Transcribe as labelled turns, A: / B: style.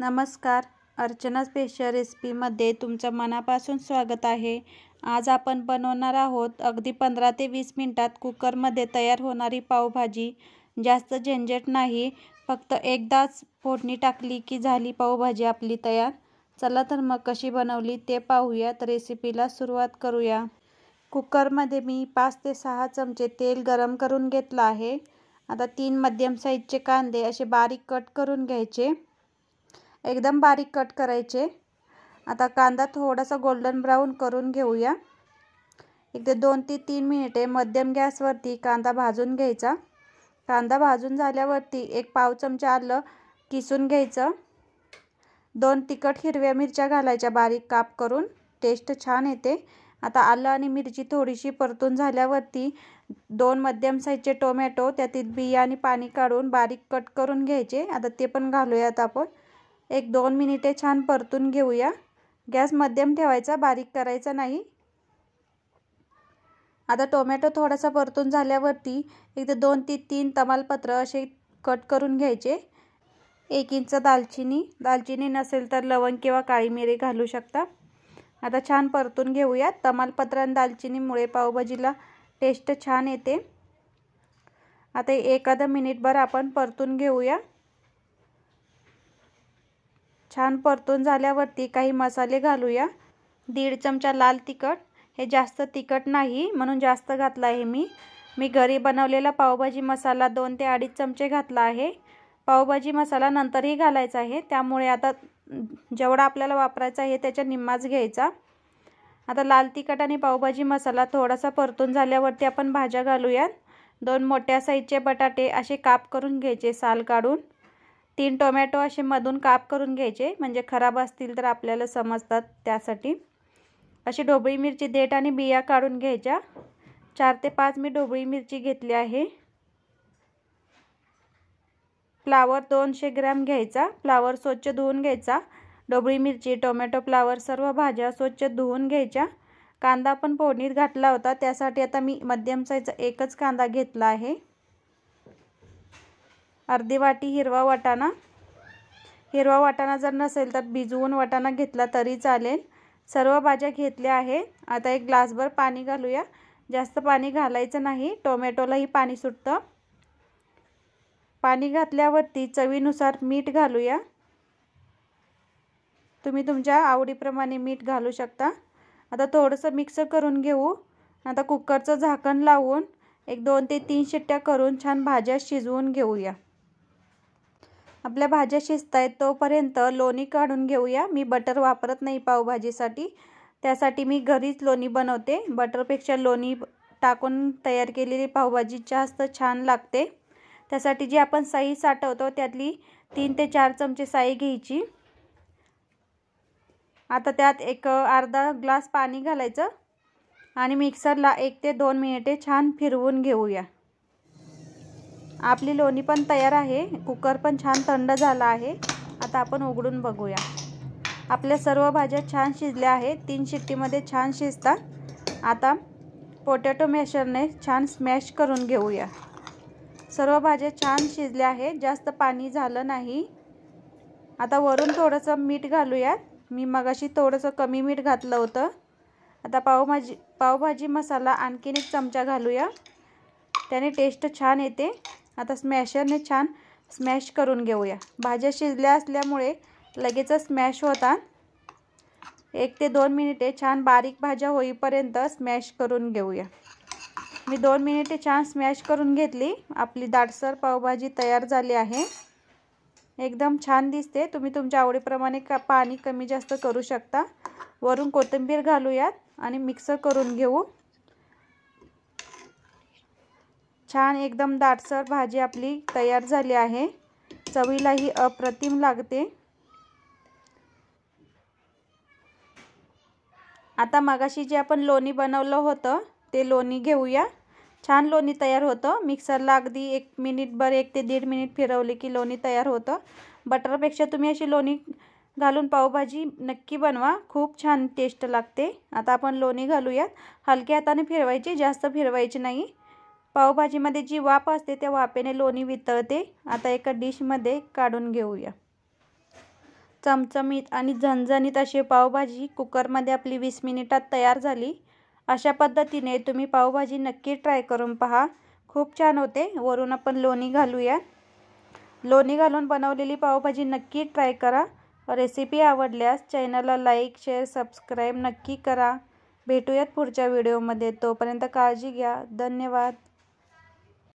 A: नमस्कार अर्चना स्पेशल रेसिपीमध्ये तुमचं मनापासून स्वागत आहे आज आपण बनवणार आहोत अगदी पंधरा ते वीस मिनटात कुकरमध्ये तयार होणारी पावभाजी जास्त झंझट नाही फक्त एकदाच फोडणी टाकली की झाली पावभाजी आपली तयार चला तर मग कशी बनवली ते पाहूयात रेसिपीला सुरुवात करूया कुकरमध्ये मी पाच ते सहा चमचे तेल गरम करून घेतलं आहे आता तीन मध्यम साईजचे कांदे असे बारीक कट करून घ्यायचे एकदम बारीक कट करायचे आता कांदा थोडासा गोल्डन ब्राऊन करून घेऊया एकदा दोन ते तीन मिनिटे मध्यम गॅसवरती कांदा भाजून घ्यायचा कांदा भाजून झाल्यावरती एक पाव चमचा आलं किसून घ्यायचं दोन तिखट हिरव्या मिरच्या घालायच्या बारीक काप करून टेस्ट छान येते आता आलं आणि मिरची थोडीशी परतून झाल्यावरती दोन मध्यम साईजचे टोमॅटो त्यातील बिया आणि पाणी काढून बारीक कट करून घ्यायचे आता ते पण घालूयात आपण एक दोन मिनिटे छान परतून घेऊया गॅस मध्यम ठेवायचा बारीक करायचा नाही आता टोमॅटो थोडासा परतून झाल्यावरती एकदा दोन ते तीन तमालपत्र असे कट करून घ्यायचे एक इंच दालचिनी दालचिनी नसेल तर लवंग किंवा काळी मिरी घालू शकता आता छान परतून घेऊया तमालपत्र आणि दालचिनीमुळे पावभाजीला टेस्ट छान येते आता एखादं मिनिटभर आपण परतून घेऊया छान परतून झाल्यावरती काही मसाले घालूया दीड चमचा लाल तिखट हे जास्त तिखट नाही म्हणून जास्त घातलं आहे मी मी घरी बनवलेला पावभाजी मसाला दोन ते अडीच चमचे घातला आहे पावभाजी मसाला नंतरही घालायचा आहे त्यामुळे आता जेवढा आपल्याला वापरायचा आहे त्याच्या निम्माच घ्यायचा आता लाल तिखट आणि पावभाजी मसाला थोडासा परतून झाल्यावरती आपण भाज्या घालूयात दोन मोठ्या साईजचे बटाटे असे काप करून घ्यायचे साल काढून तीन टोमॅटो असे मधून काप करून घ्यायचे म्हणजे खराब असतील तर आपल्याला समजतात त्यासाठी अशी ढोबळी मिरची देठ आणि बिया काढून घ्यायच्या चार ते पाच मी ढोबळी मिरची घेतली आहे फ्लावर दोनशे ग्रॅम घ्यायचा फ्लावर स्वच्छ धुवून घ्यायचा ढोबळी मिरची टोमॅटो फ्लावर सर्व भाज्या स्वच्छ धुवून घ्यायच्या कांदा पण फोडणीत घातला होता त्यासाठी आता मी मध्यम साईजचा एकच कांदा घेतला आहे अर्धी वाटी हिरवा वाटाणा हिरवा वाटाणा जर नसेल तर भिजवून वाटाणा घेतला तरी चालेल सर्व भाज्या घेतल्या आहे आता एक ग्लासभर पाणी घालूया जास्त पाणी घालायचं नाही टोमॅटोलाही पाणी सुटतं पाणी घातल्यावरती चवीनुसार मीठ घालूया तुम्ही तुमच्या आवडीप्रमाणे मीठ घालू शकता आता थोडंसं मिक्स करून घेऊ आता कुकरचं झाकण लावून एक दोन ते तीन शिट्ट्या करून छान भाज्या शिजवून घेऊया आपल्या भाज्या शिजत आहेत तोपर्यंत लोणी काढून घेऊया मी बटर वापरत नाही पावभाजीसाठी त्यासाठी मी घरीच लोणी बनवते बटरपेक्षा लोणी टाकून तयार केलेली पावभाजी जास्त छान लागते त्यासाठी जी आपण साई साठवतो त्यातली तीन ते चार चमचे साई घ्यायची आता त्यात एक अर्धा ग्लास पाणी घालायचं आणि मिक्सरला एक ते दोन मिनिटे छान फिरवून घेऊया आपली लोणी पण तयार आहे कुकर पण छान थंड झाला आहे आता आपण उघडून बघूया आपल्या सर्व भाज्या छान शिजल्या आहेत तीन शिट्टीमध्ये छान शिजतात आता पोटॅटो मॅशरने छान स्मॅश करून घेऊया सर्व भाज्या छान शिजल्या आहेत जास्त पाणी झालं नाही आता वरून थोडंसं मीठ घालूयात मी मगाशी थोडंसं कमी मीठ घातलं होतं आता पावभाजी पावभाजी मसाला आणखीन एक चमचा घालूया त्याने टेस्ट छान येते आता स्मॅशरने छान स्मॅश करून घेऊया भाज्या शिजल्या असल्यामुळे लगेचच स्मॅश होतात एक ते दोन मिनिटे छान बारीक भाज्या होईपर्यंत स्मॅश करून घेऊया मी दोन मिनिटे छान स्मॅश करून घेतली आपली दाटसर पावभाजी तयार झाली आहे एकदम छान दिसते तुम्ही तुमच्या आवडीप्रमाणे का पाणी कमी जास्त करू शकता वरून कोथिंबीर घालूयात आणि मिक्सर करून घेऊ छान एकदम दाटसर भाजी आपली तयार झाली आहे चवीला ही अप्रतिम लागते आता मगाशी जे आपण लोणी बनवलं होतं ते लोणी घेऊया छान लोणी तयार होतं मिक्सरला अगदी एक मिनिटभर एक ते दीड मिनिट फिरवले की लोणी तयार होतं बटरपेक्षा तुम्ही अशी लोणी घालून पावभाजी नक्की बनवा खूप छान टेस्ट लागते आता आपण लोणी घालूयात हलक्या हाताने फिरवायची जास्त फिरवायची नाही पावभाजीमध्ये जी वाफ असते त्या वाफेने लोणी वितळते आता एका डिशमध्ये काढून घेऊया चमचमीत आणि झणझणीत अशी पावभाजी कुकरमध्ये आपली वीस मिनिटात तयार झाली अशा पद्धतीने तुम्ही पावभाजी नक्की ट्राय करून पहा खूप छान होते वरून आपण लोणी घालूया लोणी घालून बनवलेली पावभाजी नक्की ट्राय करा रेसिपी आवडल्यास चॅनलला लाईक शेअर सबस्क्राईब नक्की करा भेटूयात पुढच्या व्हिडिओमध्ये तोपर्यंत काळजी घ्या धन्यवाद